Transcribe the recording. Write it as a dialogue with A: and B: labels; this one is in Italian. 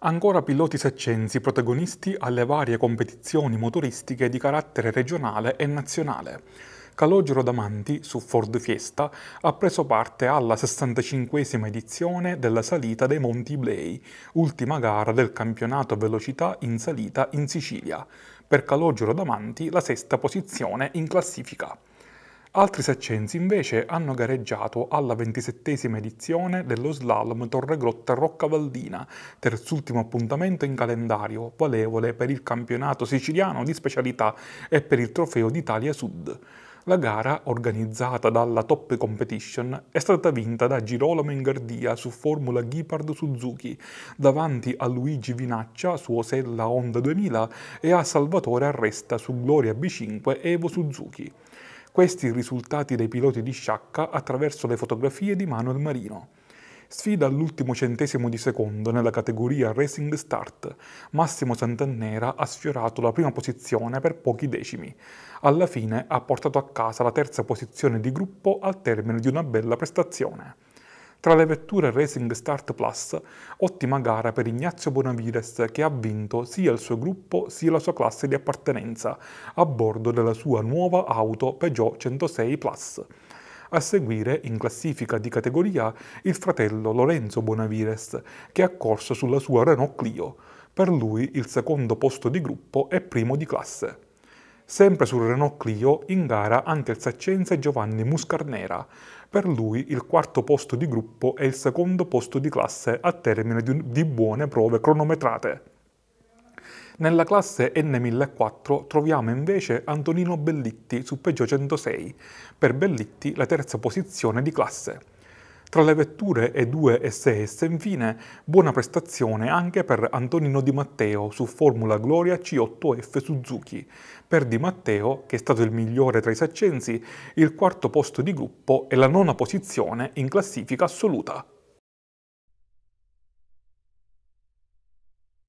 A: Ancora piloti seccensi protagonisti alle varie competizioni motoristiche di carattere regionale e nazionale. Calogero Damanti, su Ford Fiesta, ha preso parte alla 65 edizione della salita dei Monti Iblei, ultima gara del campionato velocità in salita in Sicilia. Per Calogero Damanti la sesta posizione in classifica. Altri saccensi invece hanno gareggiato alla ventisettesima edizione dello slalom Torregrotta Roccavaldina, terzultimo appuntamento in calendario, valevole per il campionato siciliano di specialità e per il trofeo d'Italia Sud. La gara, organizzata dalla Top Competition, è stata vinta da Girolamo Ingardia su Formula Ghipard Suzuki, davanti a Luigi Vinaccia su Osella Honda 2000 e a Salvatore Arresta su Gloria B5 Evo Suzuki questi i risultati dei piloti di sciacca attraverso le fotografie di Manuel Marino. Sfida all'ultimo centesimo di secondo nella categoria Racing Start, Massimo Santannera ha sfiorato la prima posizione per pochi decimi. Alla fine ha portato a casa la terza posizione di gruppo al termine di una bella prestazione. Tra le vetture Racing Start Plus, ottima gara per Ignazio Bonavides che ha vinto sia il suo gruppo sia la sua classe di appartenenza a bordo della sua nuova auto Peugeot 106 Plus. A seguire, in classifica di categoria, il fratello Lorenzo Bonavires, che ha corso sulla sua Renault Clio. Per lui il secondo posto di gruppo e primo di classe. Sempre sul Renault Clio in gara anche il saccense Giovanni Muscarnera. Per lui il quarto posto di gruppo e il secondo posto di classe a termine di buone prove cronometrate. Nella classe N1004 troviamo invece Antonino Bellitti su Peugeot 106, per Bellitti la terza posizione di classe. Tra le vetture E2 SS infine buona prestazione anche per Antonino Di Matteo su Formula Gloria C8F Suzuki, per Di Matteo, che è stato il migliore tra i saccensi, il quarto posto di gruppo e la nona posizione in classifica assoluta.